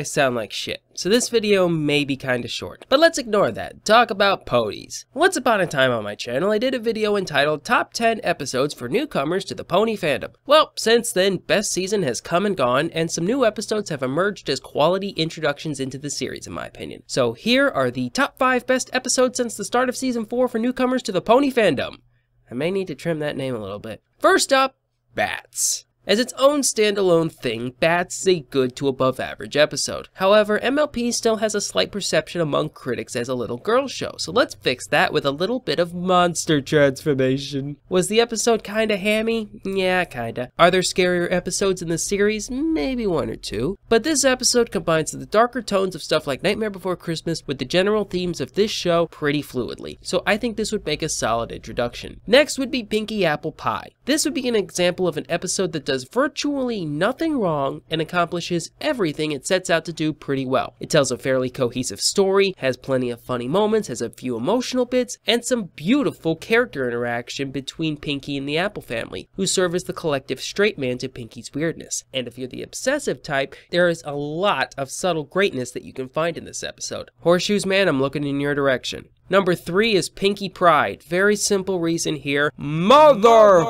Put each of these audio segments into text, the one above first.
I sound like shit, so this video may be kinda short. But let's ignore that, talk about ponies. Once upon a time on my channel, I did a video entitled Top 10 Episodes for Newcomers to the Pony Fandom. Well, since then, Best Season has come and gone, and some new episodes have emerged as quality introductions into the series in my opinion. So here are the top 5 best episodes since the start of Season 4 for newcomers to the Pony Fandom. I may need to trim that name a little bit. First up, bats. As its own standalone thing, Bats is a good to above average episode. However, MLP still has a slight perception among critics as a little girl show, so let's fix that with a little bit of monster transformation. Was the episode kinda hammy? Yeah, kinda. Are there scarier episodes in the series? Maybe one or two. But this episode combines the darker tones of stuff like Nightmare Before Christmas with the general themes of this show pretty fluidly, so I think this would make a solid introduction. Next would be Pinky Apple Pie. This would be an example of an episode that does virtually nothing wrong and accomplishes everything it sets out to do pretty well. It tells a fairly cohesive story, has plenty of funny moments, has a few emotional bits, and some beautiful character interaction between Pinky and the Apple family, who serve as the collective straight man to Pinky's weirdness. And if you're the obsessive type, there is a lot of subtle greatness that you can find in this episode. Horseshoes man, I'm looking in your direction. Number three is Pinky Pride. Very simple reason here. Mother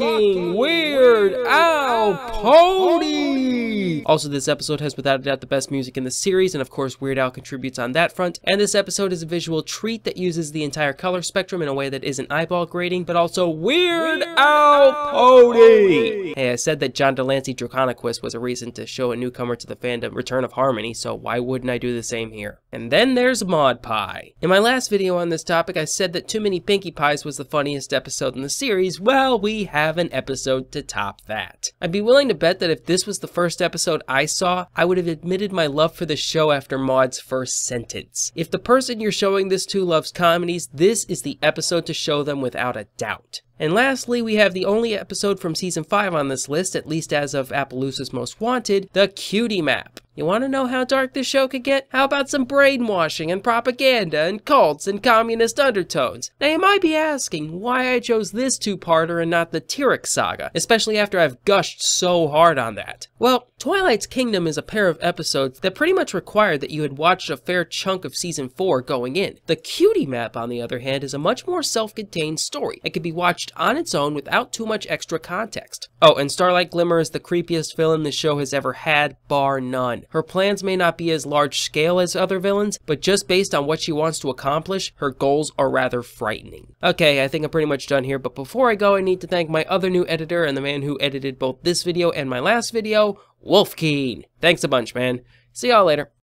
Weird, weird Al Pony! Also, this episode has without a doubt the best music in the series, and of course Weird Al contributes on that front. And this episode is a visual treat that uses the entire color spectrum in a way that isn't eyeball grating, but also Weird, weird Al, Al Pony! Pony! Hey, I said that John Delancey Draconiquist was a reason to show a newcomer to the fandom Return of Harmony, so why wouldn't I do the same here? And then there's Mod Pie. In my last video, video on this topic, I said that Too Many Pinkie Pies was the funniest episode in the series. Well, we have an episode to top that. I'd be willing to bet that if this was the first episode I saw, I would have admitted my love for the show after Maud's first sentence. If the person you're showing this to loves comedies, this is the episode to show them without a doubt. And lastly, we have the only episode from Season 5 on this list, at least as of Appaloosa's Most Wanted, the Cutie Map. You want to know how dark this show could get? How about some brainwashing and propaganda and cults and communist undertones? Now you might be asking why I chose this two-parter and not the Tyrek saga, especially after I've gushed so hard on that. Well, Twilight's Kingdom is a pair of episodes that pretty much required that you had watched a fair chunk of Season 4 going in. The Cutie Map, on the other hand, is a much more self-contained story. It could be watched watched on its own without too much extra context. Oh, and Starlight Glimmer is the creepiest villain the show has ever had, bar none. Her plans may not be as large scale as other villains, but just based on what she wants to accomplish, her goals are rather frightening. Okay, I think I'm pretty much done here, but before I go, I need to thank my other new editor and the man who edited both this video and my last video, Wolfkeen. Thanks a bunch, man. See y'all later.